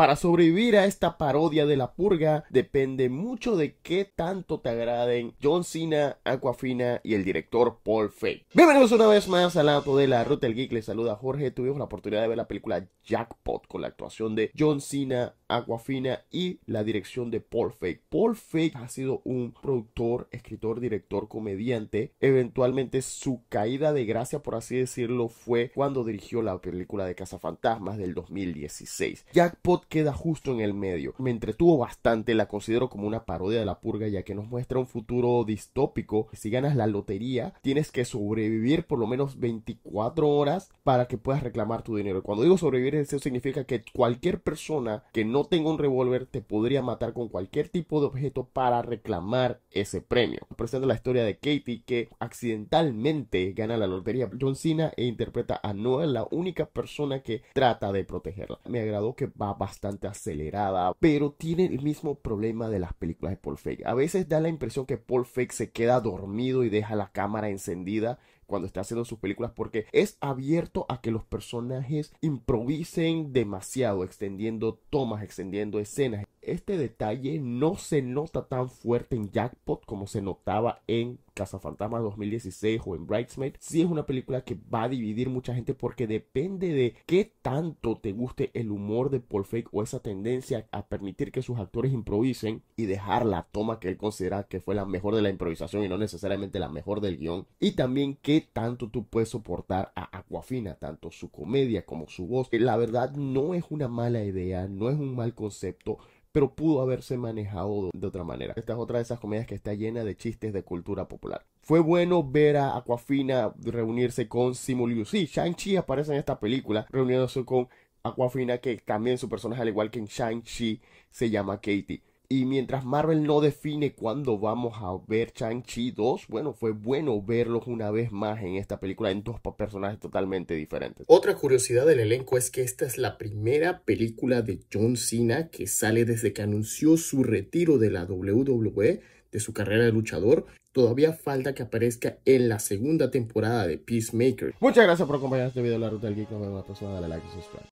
Para sobrevivir a esta parodia de la purga depende mucho de qué tanto te agraden John Cena, Aquafina y el director Paul Feig. Bienvenidos una vez más al lado de la Ruta del Geek. Les saluda Jorge. Tuvimos la oportunidad de ver la película Jackpot con la actuación de John Cena, Aquafina y la dirección de Paul Feig. Paul Feig ha sido un productor, escritor, director, comediante. Eventualmente su caída de gracia, por así decirlo, fue cuando dirigió la película de Cazafantasmas del 2016. Jackpot queda justo en el medio. Me entretuvo bastante, la considero como una parodia de la purga ya que nos muestra un futuro distópico. Si ganas la lotería, tienes que sobrevivir por lo menos 24 horas para que puedas reclamar tu dinero. Cuando digo sobrevivir, eso significa que cualquier persona que no tenga un revólver te podría matar con cualquier tipo de objeto para reclamar ese premio. Presenta la historia de Katie que accidentalmente gana la lotería. John Cena e interpreta a Noel, la única persona que trata de protegerla. Me agradó que va bastante bastante acelerada, pero tiene el mismo problema de las películas de Paul Feig. A veces da la impresión que Paul Feig se queda dormido y deja la cámara encendida cuando está haciendo sus películas porque es abierto a que los personajes improvisen demasiado, extendiendo tomas, extendiendo escenas este detalle no se nota tan fuerte en Jackpot como se notaba en Fantasma 2016 o en Bridesmaid. si es una película que va a dividir mucha gente porque depende de qué tanto te guste el humor de Paul Fake o esa tendencia a permitir que sus actores improvisen y dejar la toma que él considera que fue la mejor de la improvisación y no necesariamente la mejor del guión. Y también qué tanto tú puedes soportar a Aquafina, tanto su comedia como su voz. Eh, la verdad no es una mala idea, no es un mal concepto pero pudo haberse manejado de otra manera. Esta es otra de esas comedias que está llena de chistes de cultura popular. Fue bueno ver a Aquafina reunirse con Simu Liu. Sí, Shang-Chi aparece en esta película reuniéndose con Aquafina, que también su personaje, al igual que en Shang-Chi, se llama Katie. Y mientras Marvel no define cuándo vamos a ver Chang-Chi 2, bueno, fue bueno verlos una vez más en esta película en dos personajes totalmente diferentes. Otra curiosidad del elenco es que esta es la primera película de John Cena que sale desde que anunció su retiro de la WWE, de su carrera de luchador. Todavía falta que aparezca en la segunda temporada de Peacemaker. Muchas gracias por acompañar este video de la Ruta del Geek. Nos vemos la próxima. Dale like y suscríbete.